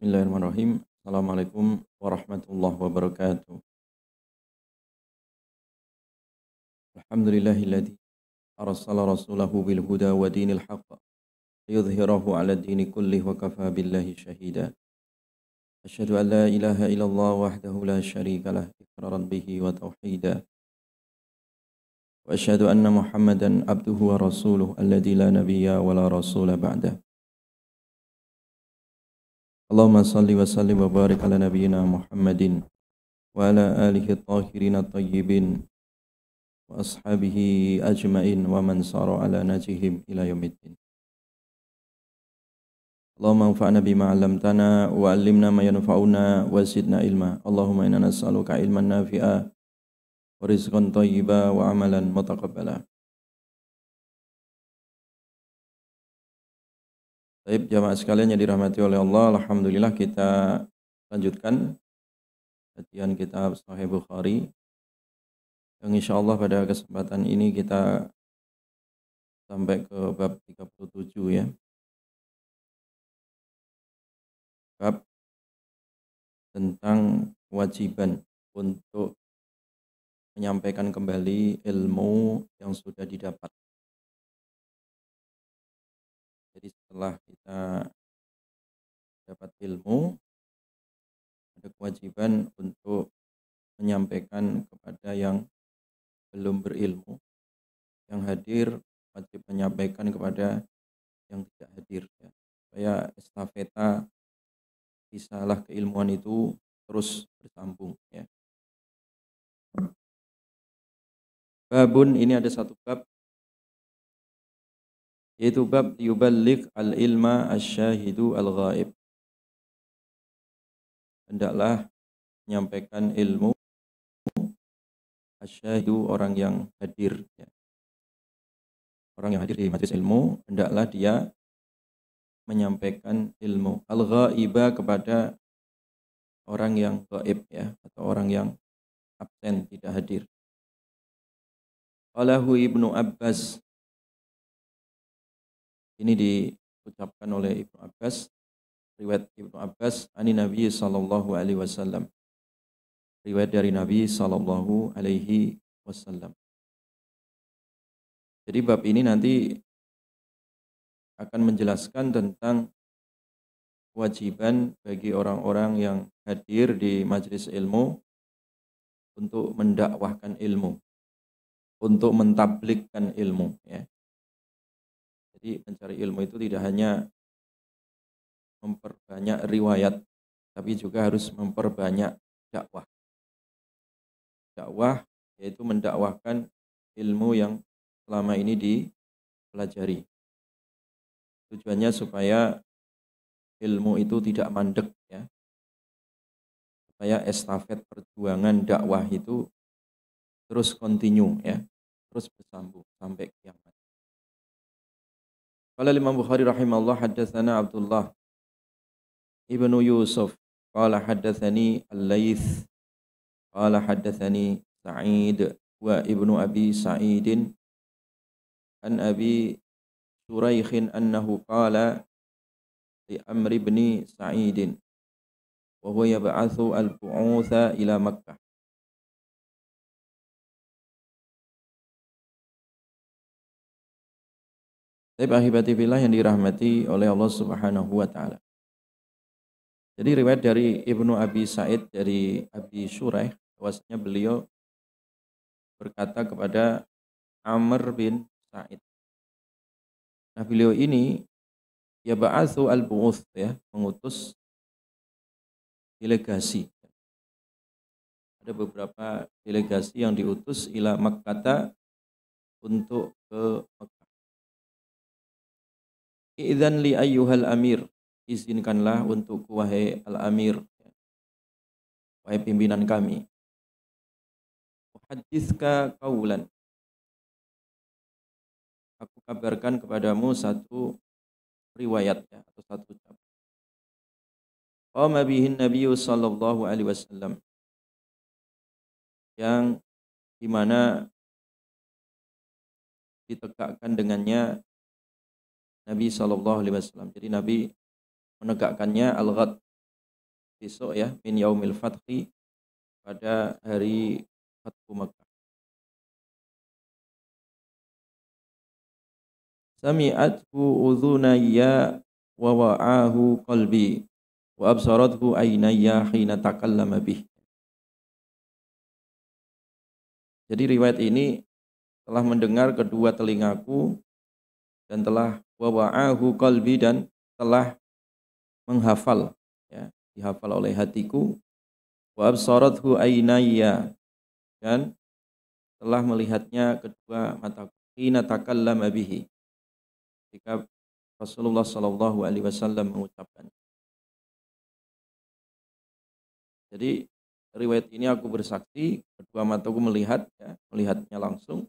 Bismillahirrahmanirrahim. Assalamualaikum warahmatullahi wabarakatuh. Alhamdulillahilladzi arsala rasulahu bil huda wa dinil haqq liyudhhirahu 'ala dini kulli wa kafa billahi shahida. Asyhadu an la ilaha illallah wahdahu la syarika lah iqraran bihi wa tauhida. Wa asyhadu anna Muhammadan abduhu wa rasuluhu alladzi la nabiyya wa la rasula ba'dahu. Allahumma salli wa sallim wa barik ala nabiyyina Muhammadin wa ala alihi at-tahirin at-tayyibin wa ashabihi ajmain wa man sara ala najihim ila yaumiddin. Allahumma anfa'na bima 'allamtana wa 'allimna ma yanfa'una wa zidna ilma. Allahumma wa Baik, jamaah sekalian yang dirahmati oleh Allah, alhamdulillah kita lanjutkan kajian kitab Sahih Bukhari. Yang insya Allah pada kesempatan ini kita sampai ke bab 37 ya. Bab tentang kewajiban untuk menyampaikan kembali ilmu yang sudah didapat jadi setelah kita dapat ilmu ada kewajiban untuk menyampaikan kepada yang belum berilmu yang hadir wajib menyampaikan kepada yang tidak hadir ya. supaya estafeta kisahlah keilmuan itu terus bersambung ya babun ini ada satu bab yaitu bab yuballigh al-ilma asyahidu al-ghaib. Hendaklah menyampaikan ilmu asyahidu orang yang hadir ya. orang yang hadir di majelis ilmu hendaklah dia menyampaikan ilmu al ghaiba kepada orang yang gaib ya atau orang yang absen tidak hadir Qalahu Ibnu Abbas ini diucapkan oleh Ibnu Abbas riwayat Ibnu Abbas ani Nabi sallallahu alaihi wasallam. Riwayat dari Nabi sallallahu alaihi wasallam. Jadi bab ini nanti akan menjelaskan tentang kewajiban bagi orang-orang yang hadir di majelis ilmu untuk mendakwahkan ilmu, untuk mentablikkan ilmu ya. Jadi mencari ilmu itu tidak hanya memperbanyak riwayat, tapi juga harus memperbanyak dakwah. Dakwah yaitu mendakwahkan ilmu yang selama ini dipelajari. Tujuannya supaya ilmu itu tidak mandek ya. Supaya estafet perjuangan dakwah itu terus kontinu ya, terus bersambung sampai kiamat. قال الإمام بخاري رحمه الله حدثنا عبد الله ابن يوسف قال حدثني الليث قال حدثني سعيد وابن أبي سعيد عن أبي شريخ أنه قال لأمر ابن سعيد وهو يبعث البعوث إلى مكة Tapi billah yang dirahmati oleh Allah Subhanahu wa taala. Jadi riwayat dari Ibnu Abi Said dari Abi Shureh, bahwasanya beliau berkata kepada Amr bin Said. Nah, beliau ini ya ba'athu al-bu'uth ya, mengutus delegasi. Ada beberapa delegasi yang diutus ila Makkah untuk ke Idzan li ayyuhal amir. Izinkanlah untuk wahai al-amir. Wahai pimpinan kami. Hadiska kaulan. Aku kabarkan kepadamu satu riwayat ya, atau satu ucapan. Qama bihin Nabi sallallahu alaihi wasallam. Yang dimana ditegakkan dengannya Nabi Shallallahu Alaihi Wasallam. Jadi Nabi menegakkannya al-ghad besok ya min yaumil fathi pada hari Fathu Mekah. Sami'atku udhunayya wa wa'ahu qalbi wa absaratku aynayya hina takallama bih. Jadi riwayat ini telah mendengar kedua telingaku dan telah wawa'ahu kalbi dan telah menghafal ya dihafal oleh hatiku wa absarathu ainaya dan telah melihatnya kedua mataku hina takallama bihi ketika Rasulullah sallallahu alaihi wasallam mengucapkan jadi riwayat ini aku bersaksi kedua mataku melihat ya, melihatnya langsung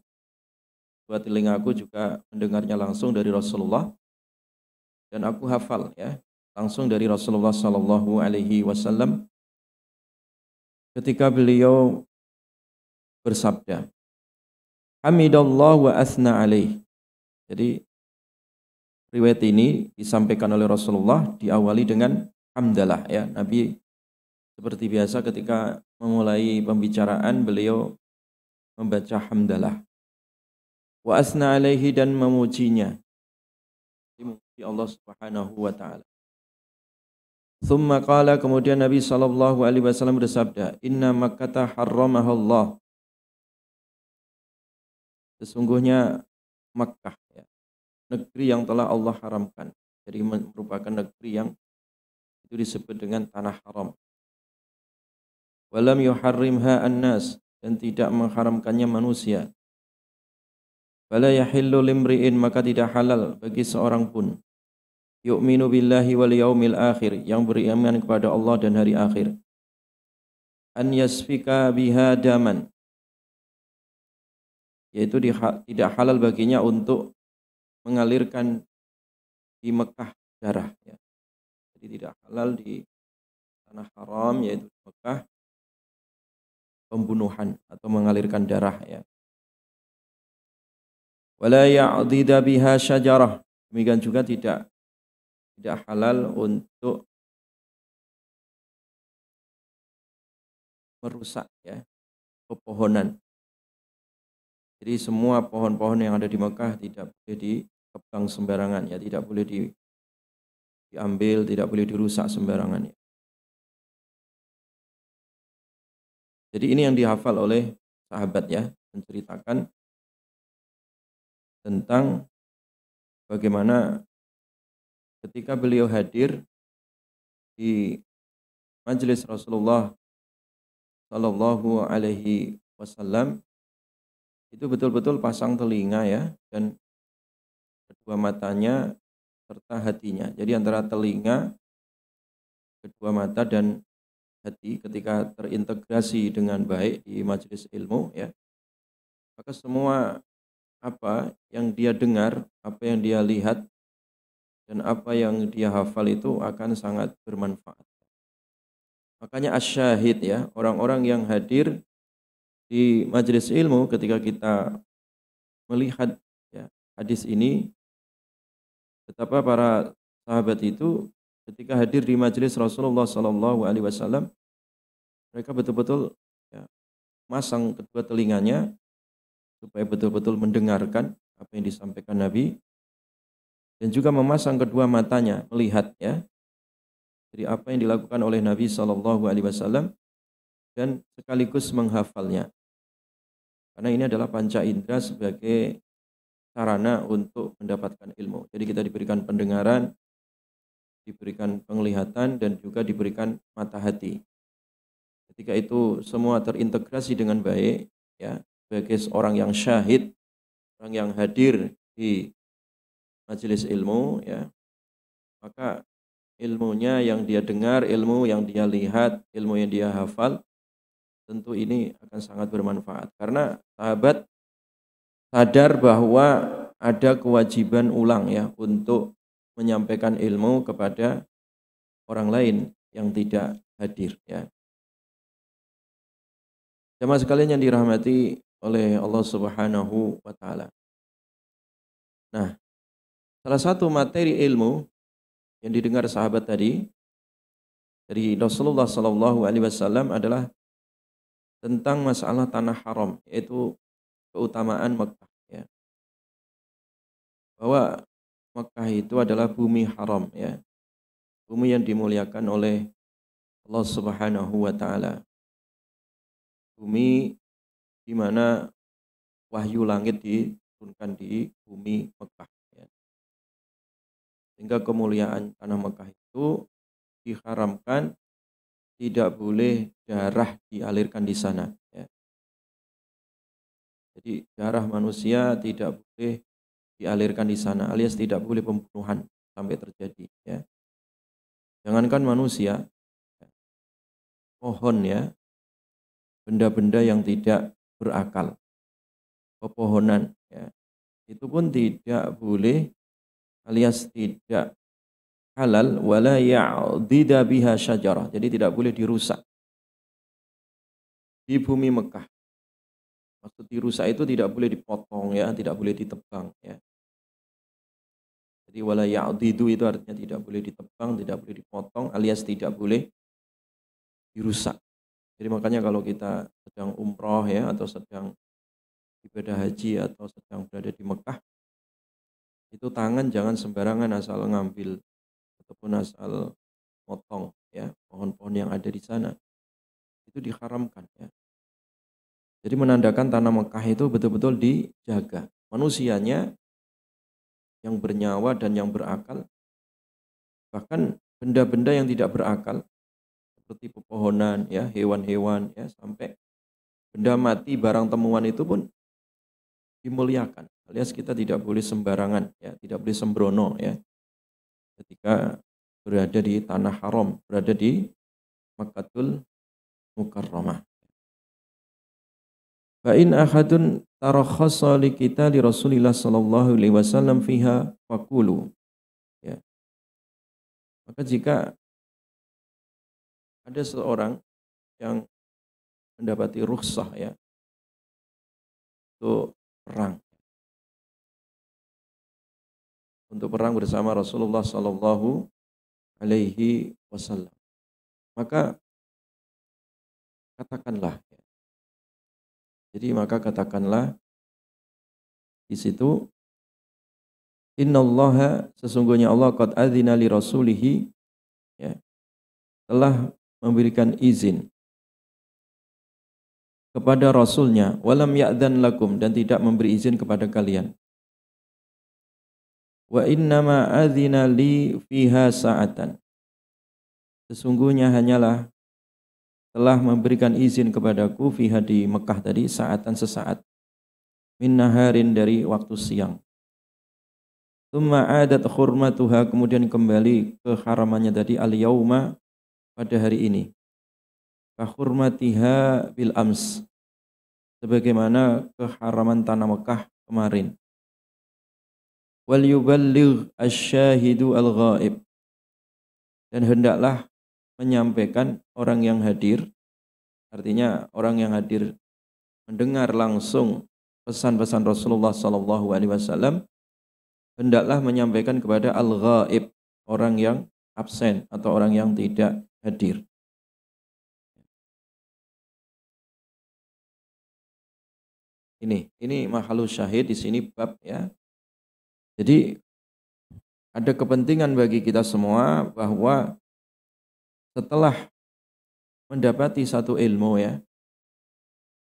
kedua telingaku juga mendengarnya langsung dari Rasulullah dan aku hafal ya langsung dari Rasulullah Shallallahu Alaihi Wasallam ketika beliau bersabda Hamidallah wa asna alaih jadi riwayat ini disampaikan oleh Rasulullah diawali dengan hamdalah ya Nabi seperti biasa ketika memulai pembicaraan beliau membaca hamdalah wa asna alaihi dan memujinya dimuji Allah Subhanahu wa taala Thumma qala kemudian Nabi sallallahu alaihi wasallam bersabda inna makkata harramaha Allah Sesungguhnya Makkah ya, negeri yang telah Allah haramkan jadi merupakan negeri yang itu disebut dengan tanah haram walam yuharrimha annas dan tidak mengharamkannya manusia Fala yahillu limri'in maka tidak halal bagi seorang pun yu'minu billahi wal yaumil akhir yang beriman kepada Allah dan hari akhir an yasfika biha daman yaitu tidak halal baginya untuk mengalirkan di Mekah darah ya. jadi tidak halal di tanah haram yaitu Mekah pembunuhan atau mengalirkan darah ya wala ya'dida biha syajarah. Demikian juga tidak tidak halal untuk merusak ya pepohonan. Jadi semua pohon-pohon yang ada di Mekah tidak boleh ditebang sembarangan ya, tidak boleh di, diambil, tidak boleh dirusak sembarangan ya. Jadi ini yang dihafal oleh sahabat ya, menceritakan tentang bagaimana ketika beliau hadir di majelis Rasulullah Shallallahu Alaihi Wasallam itu betul-betul pasang telinga ya dan kedua matanya serta hatinya. Jadi antara telinga, kedua mata dan hati ketika terintegrasi dengan baik di majelis ilmu ya maka semua apa yang dia dengar, apa yang dia lihat, dan apa yang dia hafal itu akan sangat bermanfaat. Makanya asyahid ya, orang-orang yang hadir di majelis ilmu ketika kita melihat ya, hadis ini, betapa para sahabat itu ketika hadir di majelis Rasulullah saw mereka betul-betul ya, masang kedua telinganya supaya betul-betul mendengarkan apa yang disampaikan Nabi dan juga memasang kedua matanya melihat ya dari apa yang dilakukan oleh Nabi Shallallahu Alaihi Wasallam dan sekaligus menghafalnya karena ini adalah panca indera sebagai sarana untuk mendapatkan ilmu jadi kita diberikan pendengaran diberikan penglihatan dan juga diberikan mata hati ketika itu semua terintegrasi dengan baik ya sebagai seorang yang syahid, orang yang hadir di majelis ilmu ya. Maka ilmunya yang dia dengar, ilmu yang dia lihat, ilmu yang dia hafal tentu ini akan sangat bermanfaat karena sahabat sadar bahwa ada kewajiban ulang ya untuk menyampaikan ilmu kepada orang lain yang tidak hadir ya. Jamaah sekalian yang dirahmati oleh Allah Subhanahu wa taala. Nah, salah satu materi ilmu yang didengar sahabat tadi dari Rasulullah Shallallahu Alaihi Wasallam adalah tentang masalah tanah haram, yaitu keutamaan Mekah. Ya. Bahwa Mekah itu adalah bumi haram, ya, bumi yang dimuliakan oleh Allah Subhanahu Wa Taala, bumi di mana wahyu langit diturunkan di bumi Mekah. Ya. Sehingga kemuliaan tanah Mekah itu diharamkan tidak boleh darah dialirkan di sana. Ya. Jadi darah manusia tidak boleh dialirkan di sana, alias tidak boleh pembunuhan sampai terjadi. Ya. Jangankan manusia, ya. pohon ya, benda-benda yang tidak berakal. Pepohonan ya. Itu pun tidak boleh alias tidak halal wala ya'dida biha syajarah. Jadi tidak boleh dirusak. Di bumi Mekah. Maksud dirusak itu tidak boleh dipotong ya, tidak boleh ditebang ya. Jadi wala ya'didu itu artinya tidak boleh ditebang, tidak boleh dipotong alias tidak boleh dirusak. Jadi makanya kalau kita sedang umroh ya atau sedang ibadah haji atau sedang berada di Mekah itu tangan jangan sembarangan asal ngambil ataupun asal motong ya pohon-pohon yang ada di sana itu diharamkan ya jadi menandakan tanah Mekah itu betul-betul dijaga manusianya yang bernyawa dan yang berakal bahkan benda-benda yang tidak berakal seperti pepohonan ya hewan-hewan ya sampai benda mati barang temuan itu pun dimuliakan alias kita tidak boleh sembarangan ya tidak boleh sembrono ya ketika berada di tanah haram berada di Makkatul Mukarramah Fa'in ahadun tarakhasa li kita li Rasulillah sallallahu alaihi wasallam fiha faqulu. Ya. Maka jika ada seorang yang mendapati rukhsah ya untuk perang untuk perang bersama Rasulullah Sallallahu Alaihi Wasallam maka katakanlah ya. jadi maka katakanlah di situ Allah sesungguhnya Allah qad adzina li rasulihi ya telah memberikan izin kepada Rasulnya walam ya'dan lakum dan tidak memberi izin kepada kalian wa innama adzina li fiha sa'atan sesungguhnya hanyalah telah memberikan izin kepadaku fiha di Mekah tadi saatan sesaat min naharin dari waktu siang Tumma adat khurmatuha kemudian kembali ke haramannya tadi al yauma pada hari ini. Kahurmatiha bil ams. Sebagaimana keharaman tanah Mekah kemarin. Wal yuballigh asyahidu al ghaib. Dan hendaklah menyampaikan orang yang hadir. Artinya orang yang hadir mendengar langsung pesan-pesan Rasulullah Sallallahu Alaihi Wasallam hendaklah menyampaikan kepada al-ghaib orang yang absen atau orang yang tidak hadir ini ini mahalus syahid di sini bab ya jadi ada kepentingan bagi kita semua bahwa setelah mendapati satu ilmu ya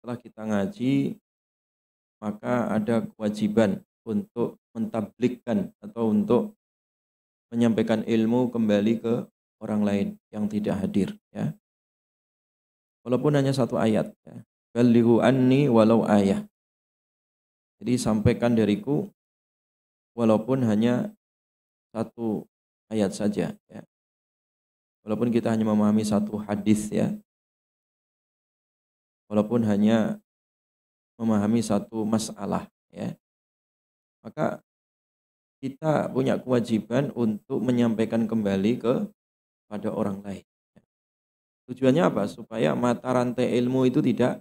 setelah kita ngaji maka ada kewajiban untuk mentablikkan atau untuk menyampaikan ilmu kembali ke orang lain yang tidak hadir ya walaupun hanya satu ayat ya balighu anni walau ayah jadi sampaikan dariku walaupun hanya satu ayat saja ya walaupun kita hanya memahami satu hadis ya walaupun hanya memahami satu masalah ya maka kita punya kewajiban untuk menyampaikan kembali ke pada orang lain. Tujuannya apa? Supaya mata rantai ilmu itu tidak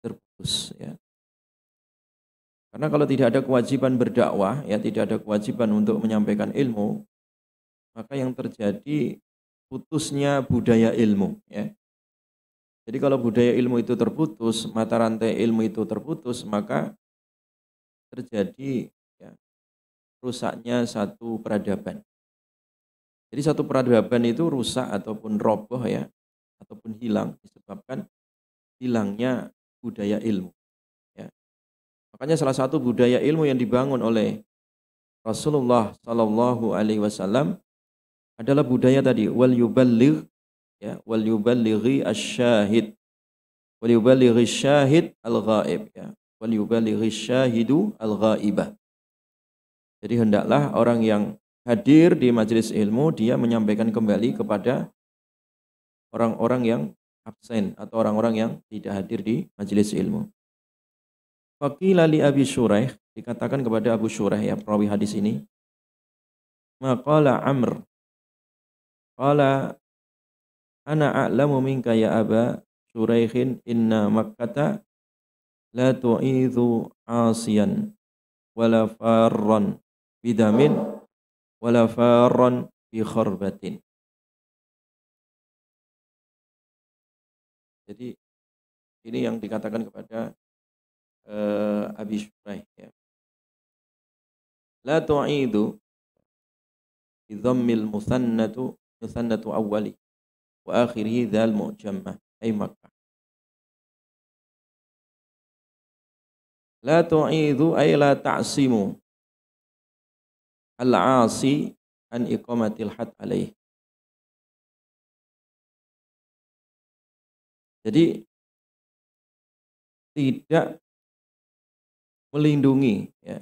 terputus. Ya. Karena kalau tidak ada kewajiban berdakwah, ya tidak ada kewajiban untuk menyampaikan ilmu, maka yang terjadi putusnya budaya ilmu. Ya. Jadi kalau budaya ilmu itu terputus, mata rantai ilmu itu terputus, maka terjadi ya, rusaknya satu peradaban. Jadi satu peradaban itu rusak ataupun roboh ya, ataupun hilang disebabkan hilangnya budaya ilmu. Ya. Makanya salah satu budaya ilmu yang dibangun oleh Rasulullah Shallallahu Alaihi Wasallam adalah budaya tadi wal yuballigh ya wal yuballighi asyahid wal yuballighi syahid al ghaib ya wal yuballighi syahidu al ghaibah jadi hendaklah orang yang hadir di majelis ilmu, dia menyampaikan kembali kepada orang-orang yang absen atau orang-orang yang tidak hadir di majelis ilmu. Fakilali Abi Shuraih, dikatakan kepada Abu Shuraih ya perawi hadis ini. Maqala Amr. kala anak a'lamu minka ya Aba Shuraihin inna Makkata la tu'idhu asiyan wala farran bidamin ولا فارا في خربة Jadi ini yang dikatakan kepada uh, Abi Shuraih ya. La tu'idu idhammil musannatu musannatu awwali wa akhirih dhal mu'jammah ay Makkah. La tu'idu ay la ta'simu al-asi an iqamatil had alaih. Jadi tidak melindungi ya,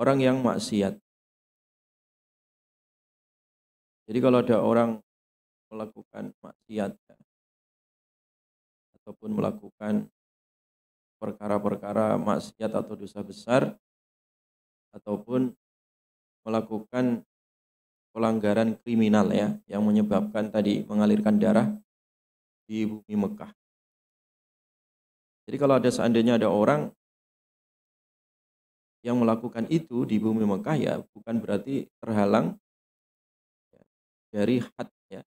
orang yang maksiat. Jadi kalau ada orang melakukan maksiat ya, ataupun melakukan perkara-perkara maksiat atau dosa besar, ataupun melakukan pelanggaran kriminal ya yang menyebabkan tadi mengalirkan darah di bumi Mekah. Jadi kalau ada seandainya ada orang yang melakukan itu di bumi Mekah ya bukan berarti terhalang dari had ya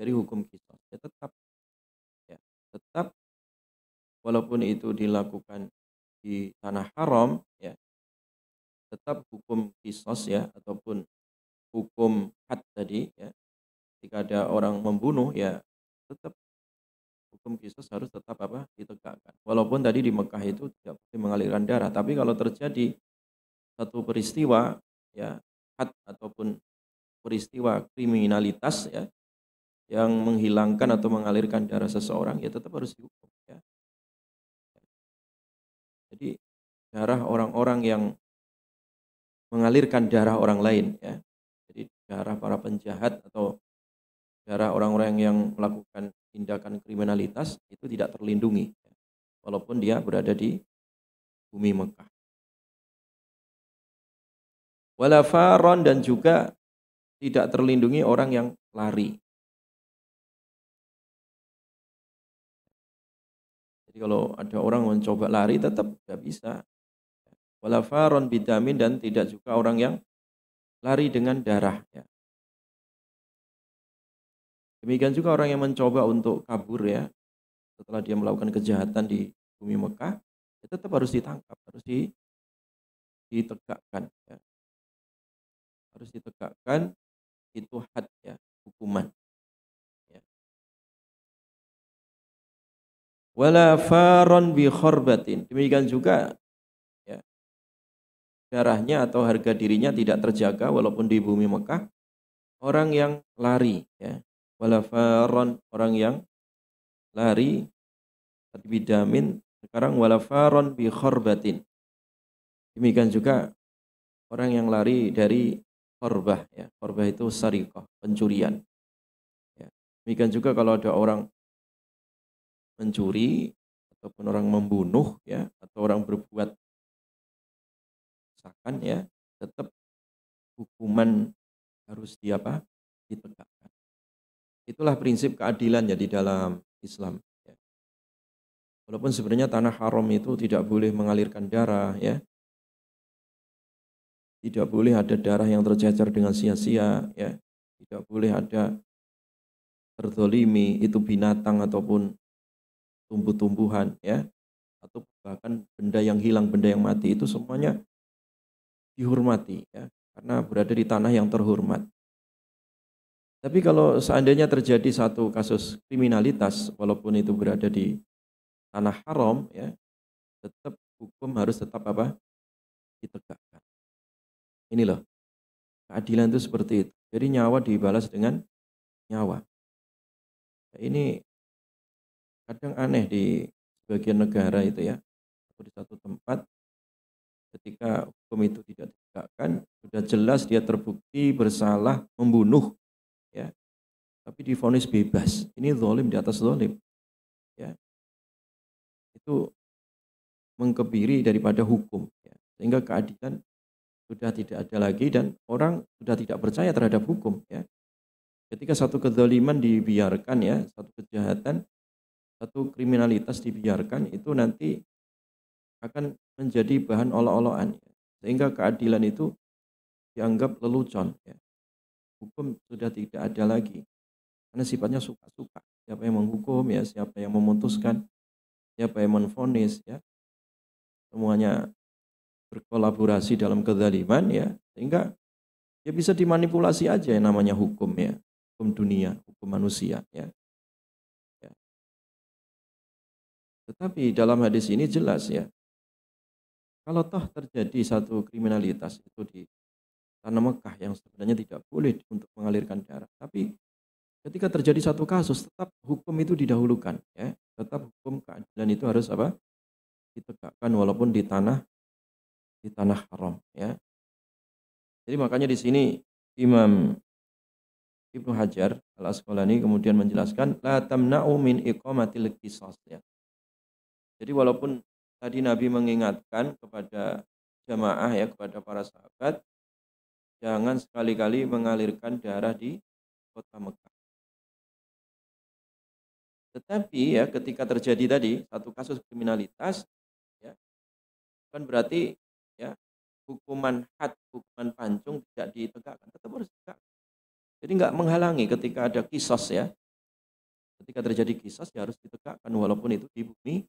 dari hukum kita ya tetap ya tetap walaupun itu dilakukan di tanah haram ya tetap hukum kisos ya ataupun hukum had tadi ya jika ada orang membunuh ya tetap hukum kisos harus tetap apa ditegakkan walaupun tadi di Mekah itu tidak boleh mengalirkan darah tapi kalau terjadi satu peristiwa ya had ataupun peristiwa kriminalitas ya yang menghilangkan atau mengalirkan darah seseorang ya tetap harus dihukum ya. Jadi darah orang-orang yang mengalirkan darah orang lain ya. Jadi darah para penjahat atau darah orang-orang yang melakukan tindakan kriminalitas itu tidak terlindungi ya. walaupun dia berada di bumi Mekah. Walafaron dan juga tidak terlindungi orang yang lari. Jadi kalau ada orang mencoba lari tetap tidak bisa wala bidamin dan tidak juga orang yang lari dengan darah ya. Demikian juga orang yang mencoba untuk kabur ya setelah dia melakukan kejahatan di bumi Mekah ya tetap harus ditangkap, harus di, ditegakkan ya. Harus ditegakkan itu had ya, hukuman. Ya. Wala faron bi khorbatin. Demikian juga darahnya atau harga dirinya tidak terjaga walaupun di bumi Mekah orang yang lari ya walafaron orang yang lari bidamin sekarang walafaron bi khorbatin demikian juga orang yang lari dari korbah ya korbah itu sarikoh pencurian ya. demikian juga kalau ada orang mencuri ataupun orang membunuh ya atau orang berbuat paksakan ya tetap hukuman harus di ditegakkan itulah prinsip keadilan ya di dalam Islam ya. walaupun sebenarnya tanah haram itu tidak boleh mengalirkan darah ya tidak boleh ada darah yang tercecer dengan sia-sia ya tidak boleh ada terdolimi itu binatang ataupun tumbuh-tumbuhan ya atau bahkan benda yang hilang benda yang mati itu semuanya dihormati ya, karena berada di tanah yang terhormat. Tapi kalau seandainya terjadi satu kasus kriminalitas walaupun itu berada di tanah haram ya, tetap hukum harus tetap apa? ditegakkan. inilah loh. Keadilan itu seperti itu. Jadi nyawa dibalas dengan nyawa. Nah, ini kadang aneh di sebagian negara itu ya, atau di satu tempat ketika hukum itu tidak ditegakkan sudah jelas dia terbukti bersalah membunuh ya tapi difonis bebas ini zolim di atas zolim ya itu mengkebiri daripada hukum ya. sehingga keadilan sudah tidak ada lagi dan orang sudah tidak percaya terhadap hukum ya ketika satu kezaliman dibiarkan ya satu kejahatan satu kriminalitas dibiarkan itu nanti akan menjadi bahan olok-olokan. Sehingga keadilan itu dianggap lelucon. Ya. Hukum sudah tidak ada lagi. Karena sifatnya suka-suka. Siapa yang menghukum, ya siapa yang memutuskan, siapa yang menfonis, ya semuanya berkolaborasi dalam kezaliman, ya sehingga ya bisa dimanipulasi aja yang namanya hukum ya, hukum dunia, hukum manusia, ya. ya. Tetapi dalam hadis ini jelas ya, kalau toh terjadi satu kriminalitas itu di tanah Mekah yang sebenarnya tidak boleh untuk mengalirkan darah, tapi ketika terjadi satu kasus tetap hukum itu didahulukan ya, tetap hukum keadilan itu harus apa? ditegakkan walaupun di tanah di tanah haram ya. Jadi makanya di sini Imam Ibnu Hajar Al Asqalani kemudian menjelaskan la tamna'u min iqamatil qisas ya. Jadi walaupun tadi Nabi mengingatkan kepada jamaah ya kepada para sahabat jangan sekali-kali mengalirkan darah di kota Mekah. Tetapi ya ketika terjadi tadi satu kasus kriminalitas ya kan berarti ya hukuman had hukuman pancung tidak ditegakkan tetap harus ditegak. Jadi nggak menghalangi ketika ada kisos ya. Ketika terjadi kisos ya harus ditegakkan walaupun itu di bumi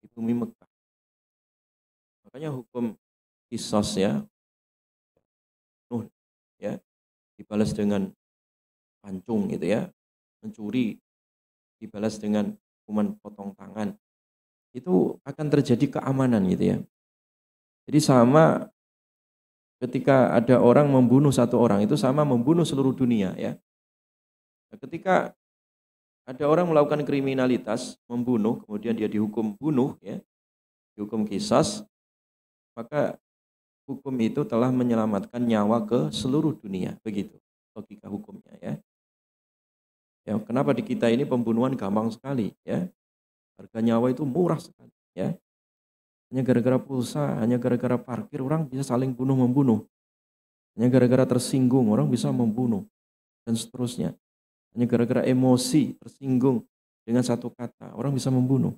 di bumi Mekah. Makanya hukum kisos ya, nuh ya dibalas dengan pancung gitu ya, mencuri dibalas dengan hukuman potong tangan itu akan terjadi keamanan gitu ya. Jadi sama ketika ada orang membunuh satu orang itu sama membunuh seluruh dunia ya. Nah, ketika ada orang melakukan kriminalitas, membunuh, kemudian dia dihukum bunuh ya, dihukum kisas, maka hukum itu telah menyelamatkan nyawa ke seluruh dunia. Begitu logika hukumnya ya. Ya, kenapa di kita ini pembunuhan gampang sekali ya. Harga nyawa itu murah sekali ya. Hanya gara-gara pulsa, hanya gara-gara parkir orang bisa saling bunuh-membunuh. Hanya gara-gara tersinggung orang bisa membunuh dan seterusnya. Hanya gara-gara emosi tersinggung dengan satu kata orang bisa membunuh.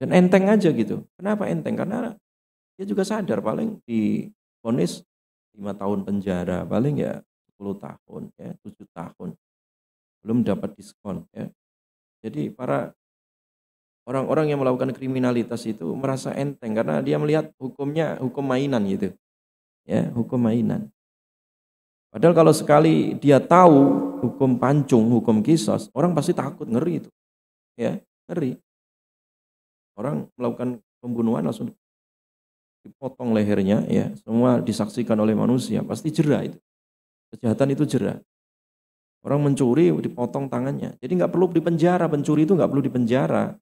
Dan enteng aja gitu. Kenapa enteng? Karena dia juga sadar paling di ponis lima tahun penjara paling ya 10 tahun ya tujuh tahun belum dapat diskon ya jadi para orang-orang yang melakukan kriminalitas itu merasa enteng karena dia melihat hukumnya hukum mainan gitu ya hukum mainan padahal kalau sekali dia tahu hukum pancung hukum kisos orang pasti takut ngeri itu ya ngeri orang melakukan pembunuhan langsung dipotong lehernya ya semua disaksikan oleh manusia pasti jerah itu kejahatan itu jerah orang mencuri dipotong tangannya jadi nggak perlu dipenjara pencuri itu nggak perlu dipenjara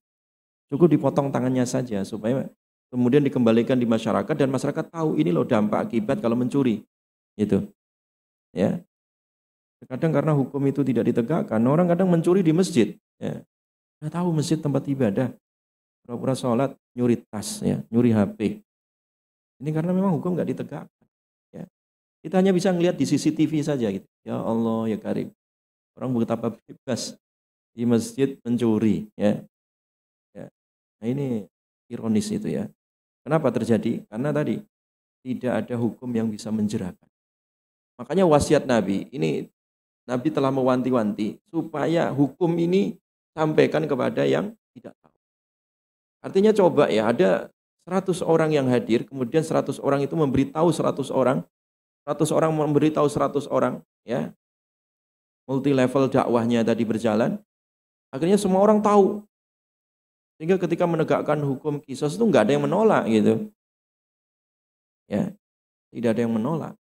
cukup dipotong tangannya saja supaya kemudian dikembalikan di masyarakat dan masyarakat tahu ini loh dampak akibat kalau mencuri gitu ya kadang karena hukum itu tidak ditegakkan orang kadang mencuri di masjid ya nggak tahu masjid tempat ibadah pura-pura sholat nyuri tas ya nyuri HP ini karena memang hukum nggak ditegakkan. Ya. Kita hanya bisa ngelihat di CCTV saja gitu. Ya Allah ya Karim. Orang betapa bebas di masjid mencuri. Ya. ya. Nah ini ironis itu ya. Kenapa terjadi? Karena tadi tidak ada hukum yang bisa menjerahkan. Makanya wasiat Nabi ini Nabi telah mewanti-wanti supaya hukum ini sampaikan kepada yang tidak tahu. Artinya coba ya, ada 100 orang yang hadir, kemudian 100 orang itu memberitahu 100 orang, 100 orang memberitahu 100 orang, ya. Multi level dakwahnya tadi berjalan. Akhirnya semua orang tahu. Sehingga ketika menegakkan hukum kisos itu enggak ada yang menolak gitu. Ya. Tidak ada yang menolak.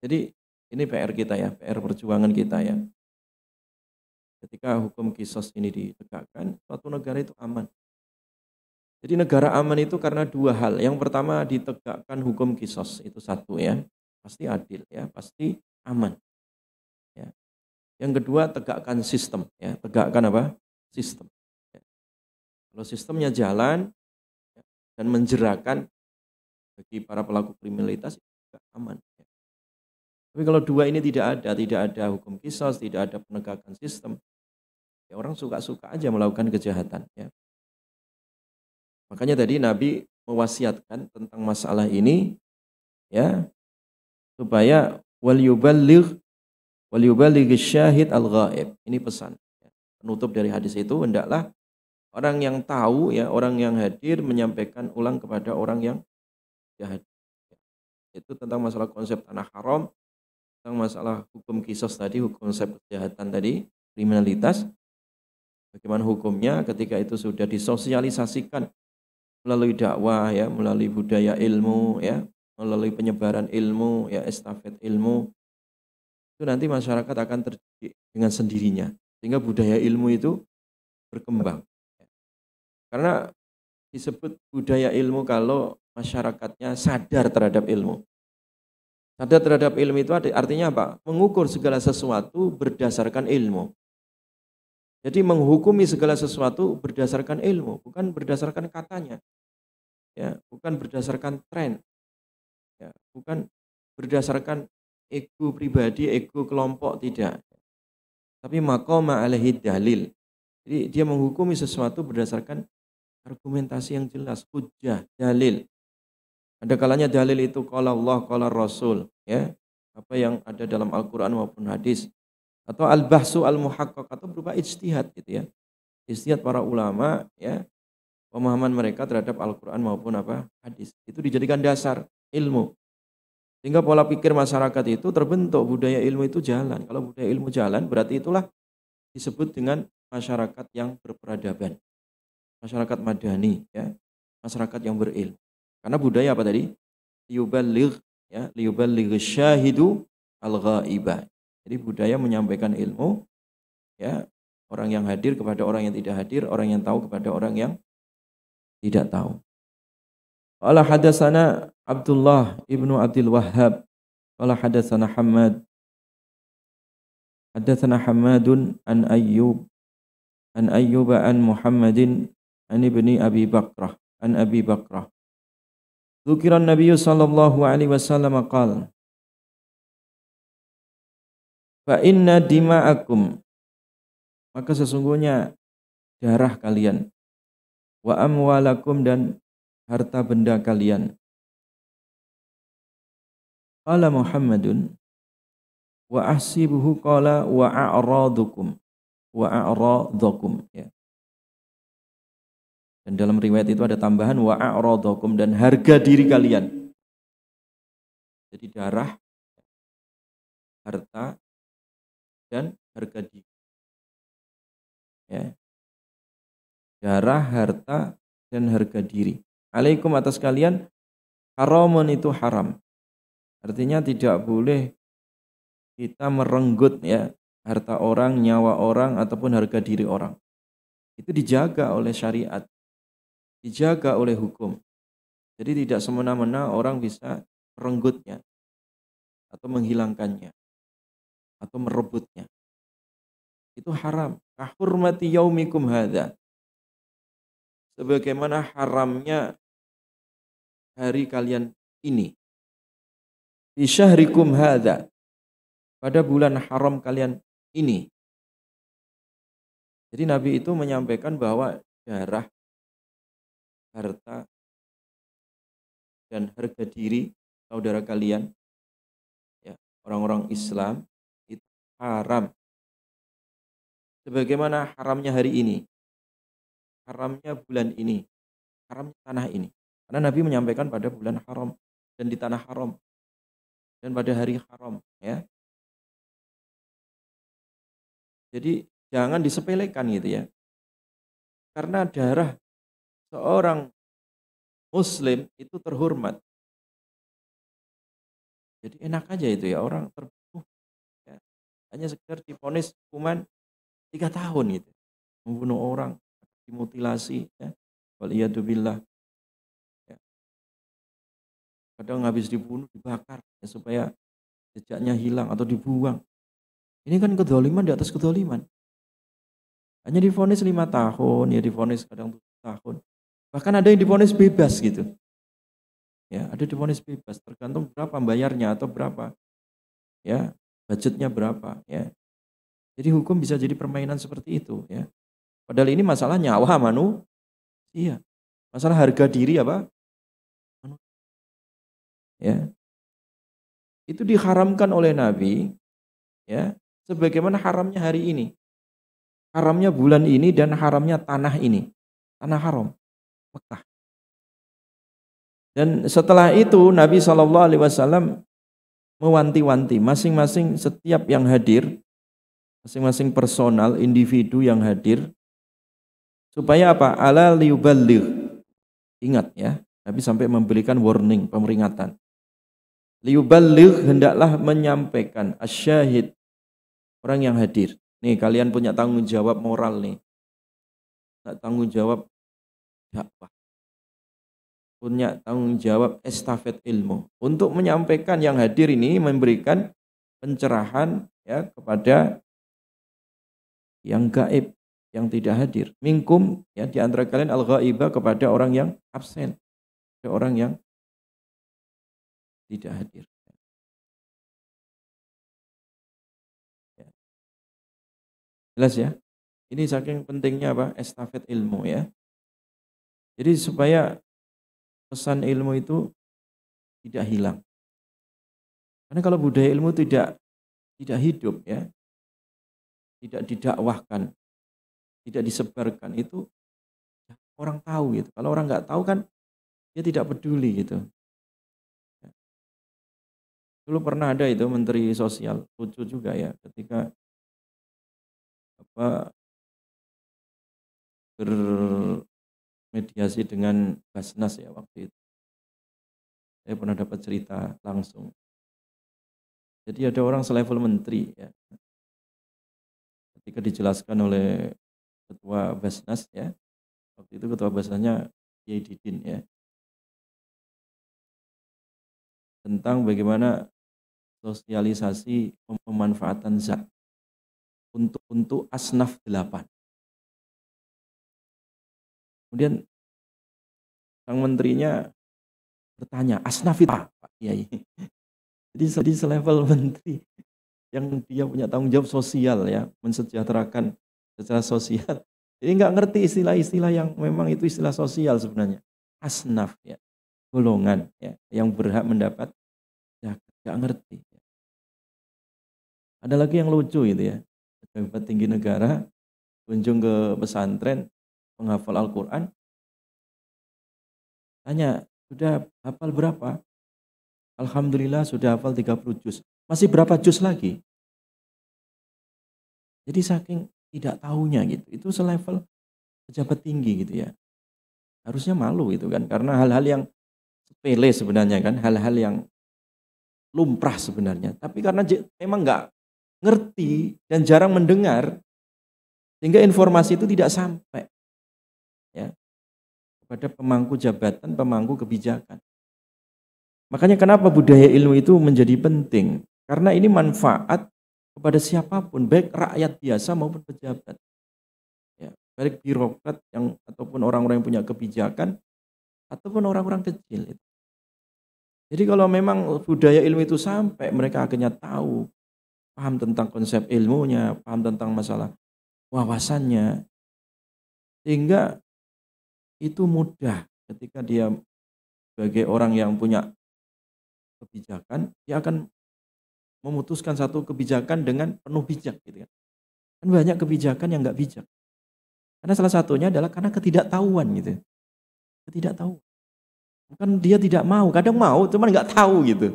Jadi ini PR kita ya, PR perjuangan kita ya. Ketika hukum kisos ini ditegakkan, suatu negara itu aman. Jadi negara aman itu karena dua hal. Yang pertama ditegakkan hukum kisos itu satu ya, pasti adil ya, pasti aman. Ya. Yang kedua tegakkan sistem ya, tegakkan apa? Sistem. Ya. Kalau sistemnya jalan ya, dan menjerakan bagi para pelaku kriminalitas juga aman. Ya. Tapi kalau dua ini tidak ada, tidak ada hukum kisos, tidak ada penegakan sistem, ya orang suka-suka aja melakukan kejahatan. Ya. Makanya tadi Nabi mewasiatkan tentang masalah ini ya supaya wal yuballigh wal yuballigh syahid al ghaib. Ini pesan. Ya. Penutup dari hadis itu hendaklah orang yang tahu ya, orang yang hadir menyampaikan ulang kepada orang yang jahat. Itu tentang masalah konsep tanah haram, tentang masalah hukum kisos tadi, hukum konsep kejahatan tadi, kriminalitas. Bagaimana hukumnya ketika itu sudah disosialisasikan melalui dakwah ya, melalui budaya ilmu ya, melalui penyebaran ilmu ya, estafet ilmu itu nanti masyarakat akan terjadi dengan sendirinya sehingga budaya ilmu itu berkembang. Karena disebut budaya ilmu kalau masyarakatnya sadar terhadap ilmu. Sadar terhadap ilmu itu artinya apa? Mengukur segala sesuatu berdasarkan ilmu. Jadi menghukumi segala sesuatu berdasarkan ilmu, bukan berdasarkan katanya. Ya, bukan berdasarkan tren. Ya, bukan berdasarkan ego pribadi, ego kelompok tidak. Tapi maqama alaihi dalil. Jadi dia menghukumi sesuatu berdasarkan argumentasi yang jelas, hujah, dalil. Ada kalanya dalil itu kalau Allah, kalau Rasul, ya apa yang ada dalam Al-Quran maupun hadis atau al-bahsu al-muhakkak atau berupa ijtihad gitu ya. Ijtihad para ulama ya pemahaman mereka terhadap Al-Qur'an maupun apa hadis. Itu dijadikan dasar ilmu. Sehingga pola pikir masyarakat itu terbentuk, budaya ilmu itu jalan. Kalau budaya ilmu jalan berarti itulah disebut dengan masyarakat yang berperadaban. Masyarakat madani ya, masyarakat yang berilmu. Karena budaya apa tadi? Liyuballigh ya, liyuballigh syahidu al-ghaibah jadi budaya menyampaikan ilmu, ya orang yang hadir kepada orang yang tidak hadir, orang yang tahu kepada orang yang tidak tahu. Qala hadasana Abdullah ibnu Abdul Wahhab. Qala hadasana Hamad. Hadasana Hamadun an Ayyub. An Ayyub an Muhammadin an ibni Abi Bakrah. An Abi Bakrah. Zukiran Nabi sallallahu alaihi wasallam qala Fa inna dima'akum maka sesungguhnya darah kalian wa amwalakum dan harta benda kalian. Qala Muhammadun wa ahsibuhu qala wa a'radukum wa a'radukum ya. Dan dalam riwayat itu ada tambahan wa a'radukum dan harga diri kalian. Jadi darah harta dan harga diri. Ya. Darah, harta, dan harga diri. Alaikum atas kalian, haramun itu haram. Artinya tidak boleh kita merenggut ya harta orang, nyawa orang, ataupun harga diri orang. Itu dijaga oleh syariat, dijaga oleh hukum. Jadi tidak semena-mena orang bisa merenggutnya atau menghilangkannya atau merebutnya. Itu haram. Kahurmati yaumikum hadha. Sebagaimana haramnya hari kalian ini. Di syahrikum hadha. Pada bulan haram kalian ini. Jadi Nabi itu menyampaikan bahwa darah, harta, dan harga diri saudara kalian, ya orang-orang Islam haram. Sebagaimana haramnya hari ini, haramnya bulan ini, haramnya tanah ini. Karena Nabi menyampaikan pada bulan haram dan di tanah haram dan pada hari haram, ya. Jadi jangan disepelekan gitu ya. Karena darah seorang muslim itu terhormat. Jadi enak aja itu ya orang ter hanya sekedar diponis hukuman tiga tahun gitu membunuh orang dimutilasi ya waliyadubillah ya. kadang habis dibunuh dibakar ya, supaya jejaknya hilang atau dibuang ini kan kedoliman di atas kedoliman hanya difonis lima tahun ya difonis kadang tujuh tahun bahkan ada yang difonis bebas gitu ya ada difonis bebas tergantung berapa bayarnya atau berapa ya budgetnya berapa ya jadi hukum bisa jadi permainan seperti itu ya padahal ini masalah nyawa manusia masalah harga diri apa ya itu diharamkan oleh Nabi ya sebagaimana haramnya hari ini haramnya bulan ini dan haramnya tanah ini tanah haram Mekah dan setelah itu Nabi Shallallahu Alaihi Wasallam mewanti-wanti masing-masing setiap yang hadir, masing-masing personal individu yang hadir supaya apa? Ala liyuballigh. Ingat ya, Nabi sampai memberikan warning, pemeringatan. Liyuballigh hendaklah menyampaikan asyahid orang yang hadir. Nih kalian punya tanggung jawab moral nih. tak tanggung jawab dakwah punya tanggung jawab estafet ilmu untuk menyampaikan yang hadir ini memberikan pencerahan ya kepada yang gaib yang tidak hadir. Mingkum ya di antara kalian al ghaiba kepada orang yang absen, ke orang yang tidak hadir. Ya. Jelas ya. Ini saking pentingnya apa? Estafet ilmu ya. Jadi supaya pesan ilmu itu tidak hilang. Karena kalau budaya ilmu tidak tidak hidup ya, tidak didakwahkan, tidak disebarkan itu orang tahu gitu. Kalau orang nggak tahu kan dia tidak peduli gitu. Ya. Dulu pernah ada itu Menteri Sosial, lucu juga ya, ketika apa ber mediasi dengan Basnas ya waktu itu. Saya pernah dapat cerita langsung. Jadi ada orang selevel menteri ya. Ketika dijelaskan oleh ketua Basnas ya. Waktu itu ketua Basnasnya Kiai Didin ya. Tentang bagaimana sosialisasi pemanfaatan zat untuk untuk asnaf delapan Kemudian sang menterinya bertanya, Asnafita, Pak Kiai. Jadi, jadi selevel menteri yang dia punya tanggung jawab sosial ya, mensejahterakan secara sosial. Jadi nggak ngerti istilah-istilah yang memang itu istilah sosial sebenarnya. Asnaf ya, golongan ya, yang berhak mendapat zakat. Nggak ngerti. Ada lagi yang lucu itu ya. Pejabat tinggi negara kunjung ke pesantren penghafal Al-Quran, tanya, sudah hafal berapa? Alhamdulillah sudah hafal 30 juz. Masih berapa juz lagi? Jadi saking tidak tahunya gitu. Itu selevel pejabat tinggi gitu ya. Harusnya malu gitu kan. Karena hal-hal yang sepele sebenarnya kan. Hal-hal yang lumrah sebenarnya. Tapi karena memang nggak ngerti dan jarang mendengar. Sehingga informasi itu tidak sampai kepada pemangku jabatan, pemangku kebijakan. Makanya kenapa budaya ilmu itu menjadi penting? Karena ini manfaat kepada siapapun, baik rakyat biasa maupun pejabat. Ya, baik birokrat yang ataupun orang-orang yang punya kebijakan ataupun orang-orang kecil. Jadi kalau memang budaya ilmu itu sampai mereka akhirnya tahu, paham tentang konsep ilmunya, paham tentang masalah wawasannya, sehingga itu mudah ketika dia sebagai orang yang punya kebijakan, dia akan memutuskan satu kebijakan dengan penuh bijak gitu kan. Kan banyak kebijakan yang nggak bijak. Karena salah satunya adalah karena ketidaktahuan gitu. Ya. Ketidaktahuan. Bukan dia tidak mau, kadang mau cuman nggak tahu gitu.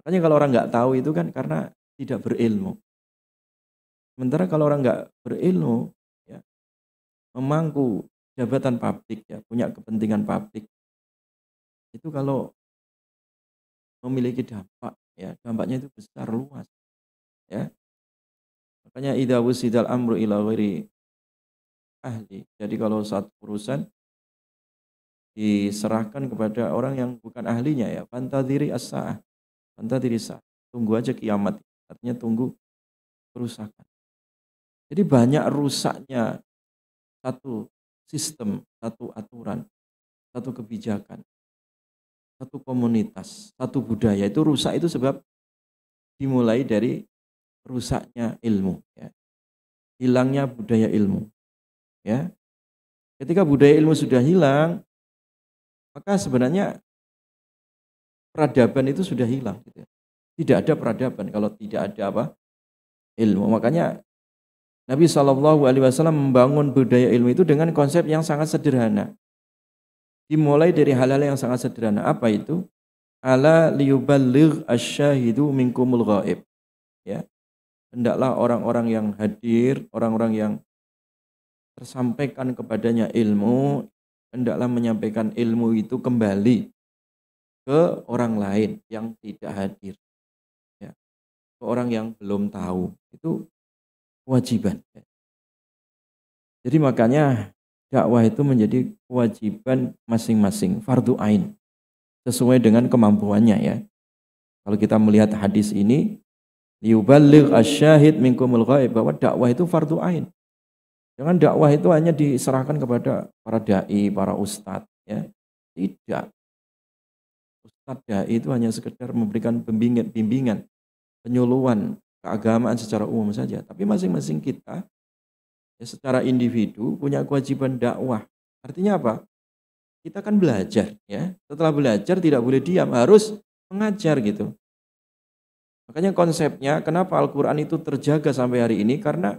Makanya kalau orang nggak tahu itu kan karena tidak berilmu. Sementara kalau orang nggak berilmu, ya, memangku jabatan publik ya punya kepentingan publik itu kalau memiliki dampak ya dampaknya itu besar luas ya makanya idza wusidal amru ila ghairi ahli jadi kalau satu urusan diserahkan kepada orang yang bukan ahlinya ya diri as-sa'ah diri sah tunggu aja kiamat artinya tunggu kerusakan jadi banyak rusaknya satu sistem, satu aturan, satu kebijakan, satu komunitas, satu budaya itu rusak itu sebab dimulai dari rusaknya ilmu ya. Hilangnya budaya ilmu. Ya. Ketika budaya ilmu sudah hilang, maka sebenarnya peradaban itu sudah hilang gitu ya. Tidak ada peradaban kalau tidak ada apa? ilmu. Makanya Nabi Shallallahu Alaihi Wasallam membangun budaya ilmu itu dengan konsep yang sangat sederhana. Dimulai dari hal-hal yang sangat sederhana. Apa itu? Ala liyuballigh asyahidu minkumul ghaib. Ya. Hendaklah orang-orang yang hadir, orang-orang yang tersampaikan kepadanya ilmu, hendaklah menyampaikan ilmu itu kembali ke orang lain yang tidak hadir. Ya. Ke orang yang belum tahu. Itu kewajiban. Jadi makanya dakwah itu menjadi kewajiban masing-masing, fardu ain. Sesuai dengan kemampuannya ya. Kalau kita melihat hadis ini, yuballigh asyahid minkumul ghaib bahwa dakwah itu fardu ain. Jangan dakwah itu hanya diserahkan kepada para dai, para ustadz ya. Tidak. Ustadz dai itu hanya sekedar memberikan bimbingan, bimbingan penyuluhan, keagamaan secara umum saja, tapi masing-masing kita ya secara individu punya kewajiban dakwah. Artinya apa? Kita kan belajar ya. Setelah belajar tidak boleh diam, harus mengajar gitu. Makanya konsepnya kenapa Al-Qur'an itu terjaga sampai hari ini karena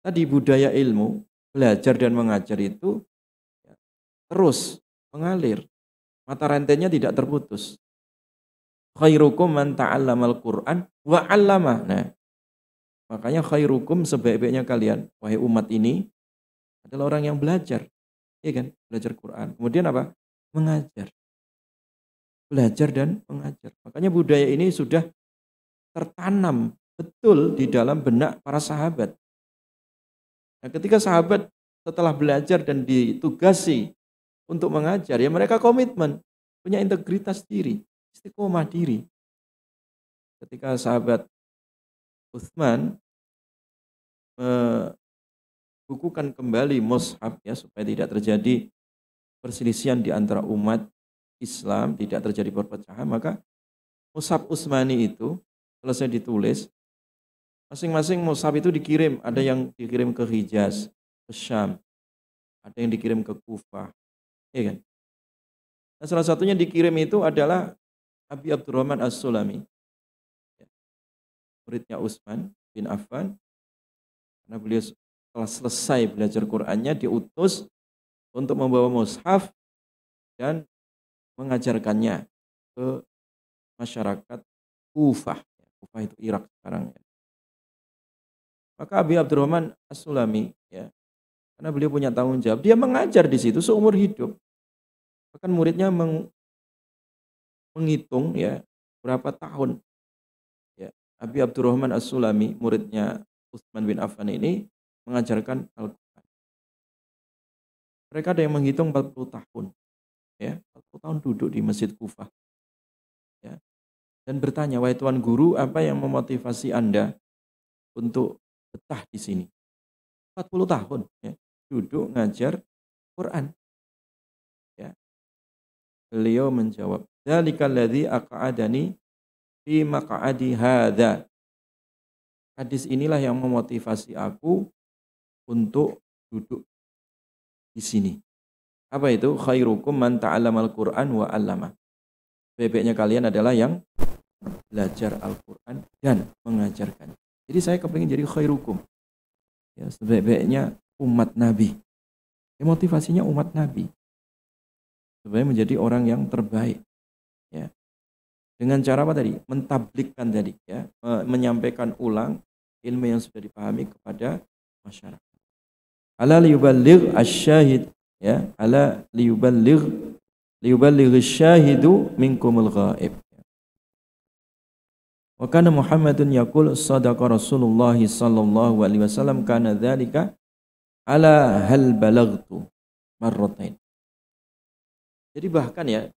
tadi budaya ilmu, belajar dan mengajar itu ya, terus mengalir. Mata rantainya tidak terputus khairukum man ta'allamal Qur'an wa 'allama. Nah, makanya khairukum sebaik-baiknya kalian wahai umat ini adalah orang yang belajar. Iya kan? Belajar Quran. Kemudian apa? Mengajar. Belajar dan mengajar. Makanya budaya ini sudah tertanam betul di dalam benak para sahabat. Nah, ketika sahabat setelah belajar dan ditugasi untuk mengajar, ya mereka komitmen, punya integritas diri istiqomah diri. Ketika sahabat Uthman bukukan kembali mushab ya supaya tidak terjadi perselisihan di antara umat Islam, tidak terjadi perpecahan, maka mushab Utsmani itu selesai ditulis masing-masing mushab itu dikirim, ada yang dikirim ke Hijaz, ke Syam, ada yang dikirim ke Kufah, ya kan? Nah, salah satunya dikirim itu adalah Abi Abdurrahman As-Sulami. Ya. Muridnya Utsman bin Affan. Karena beliau telah selesai belajar Qur'annya diutus untuk membawa mushaf dan mengajarkannya ke masyarakat Kufah. Kufah itu Irak sekarang ya. Maka Abi Abdurrahman As-Sulami ya, karena beliau punya tanggung jawab, dia mengajar di situ seumur hidup. Bahkan muridnya menghitung ya berapa tahun ya Abi Abdurrahman As-Sulami muridnya Utsman bin Affan ini mengajarkan Al-Qur'an. Mereka ada yang menghitung 40 tahun. Ya, 40 tahun duduk di Masjid Kufah. Ya. Dan bertanya, "Wahai tuan guru, apa yang memotivasi Anda untuk betah di sini?" 40 tahun ya, duduk ngajar Quran. Beliau menjawab, "Dzalikal ladzi aq'adani fi maq'adi hadza." Hadis inilah yang memotivasi aku untuk duduk di sini. Apa itu? Khairukum man ta'allamal Qur'an wa 'allama. Bebeknya kalian adalah yang belajar Al-Qur'an dan mengajarkan. Jadi saya kepingin jadi khairukum. Ya, sebebeknya umat Nabi. Ya, motivasinya umat Nabi supaya menjadi orang yang terbaik. Ya. Dengan cara apa tadi? Mentablikkan tadi ya, menyampaikan ulang ilmu yang sudah dipahami kepada masyarakat. Ala liyuballigh asyahid ya, ala liyuballigh liyuballigh asyahidu minkumul ghaib. Wa kana Muhammadun yaqul sadaqa Rasulullah sallallahu alaihi wasallam kana dzalika ala hal balagtu marratain. Jadi bahkan ya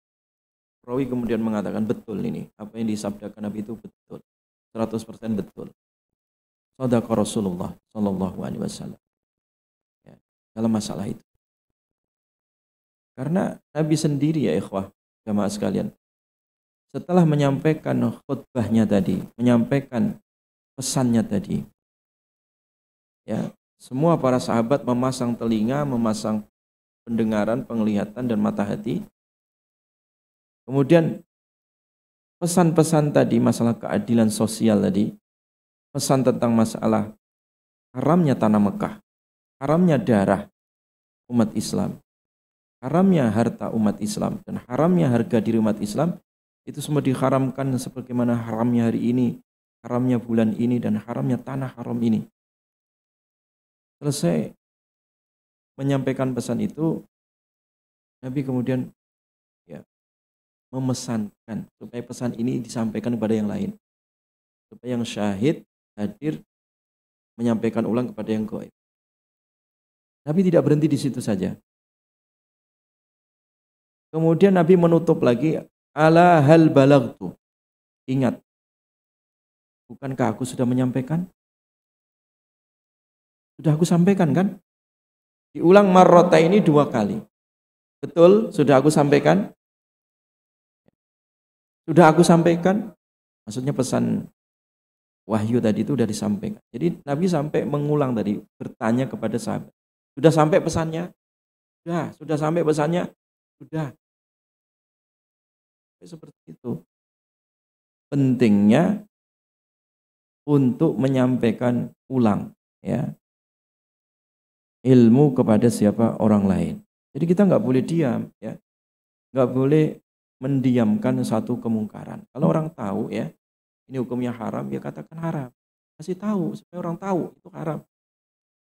Rawi kemudian mengatakan betul ini apa yang disabdakan Nabi itu betul 100% betul. Sadaqa Rasulullah Shallallahu Alaihi Wasallam ya, dalam masalah itu. Karena Nabi sendiri ya ikhwah jamaah sekalian setelah menyampaikan khutbahnya tadi, menyampaikan pesannya tadi, ya semua para sahabat memasang telinga, memasang pendengaran, penglihatan, dan mata hati. Kemudian pesan-pesan tadi masalah keadilan sosial tadi, pesan tentang masalah haramnya tanah Mekah, haramnya darah umat Islam, haramnya harta umat Islam, dan haramnya harga diri umat Islam, itu semua diharamkan sebagaimana haramnya hari ini, haramnya bulan ini, dan haramnya tanah haram ini. Selesai menyampaikan pesan itu Nabi kemudian ya memesankan supaya pesan ini disampaikan kepada yang lain supaya yang syahid hadir menyampaikan ulang kepada yang goib Nabi tidak berhenti di situ saja. Kemudian Nabi menutup lagi ala hal balagtu. Ingat. Bukankah aku sudah menyampaikan? Sudah aku sampaikan kan? Diulang marrota ini dua kali. Betul, sudah aku sampaikan? Sudah aku sampaikan? Maksudnya pesan wahyu tadi itu sudah disampaikan. Jadi Nabi sampai mengulang tadi, bertanya kepada sahabat. Sudah sampai pesannya? Sudah. Sudah sampai pesannya? Sudah. Seperti itu. Pentingnya untuk menyampaikan ulang. ya ilmu kepada siapa orang lain. Jadi kita nggak boleh diam, ya, nggak boleh mendiamkan satu kemungkaran. Kalau orang tahu ya, ini hukumnya haram, ya katakan haram. Kasih tahu supaya orang tahu itu haram.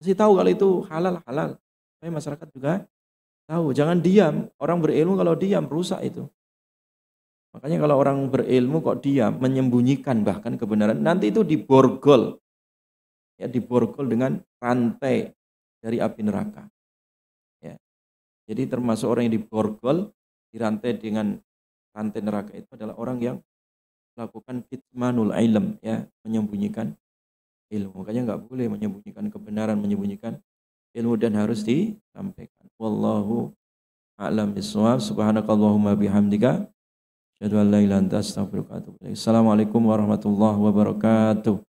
Kasih tahu kalau itu halal halal supaya masyarakat juga tahu. Jangan diam. Orang berilmu kalau diam rusak itu. Makanya kalau orang berilmu kok diam, menyembunyikan bahkan kebenaran, nanti itu diborgol. Ya, diborgol dengan rantai dari api neraka. Ya. Jadi termasuk orang yang diborgol, dirantai dengan rantai neraka itu adalah orang yang melakukan kitmanul ilm, ya, menyembunyikan ilmu. Makanya nggak boleh menyembunyikan kebenaran, menyembunyikan ilmu dan harus disampaikan. Wallahu a'lam bishawab. Subhanakallahumma bihamdika. Jadwal an la Assalamualaikum warahmatullahi wabarakatuh.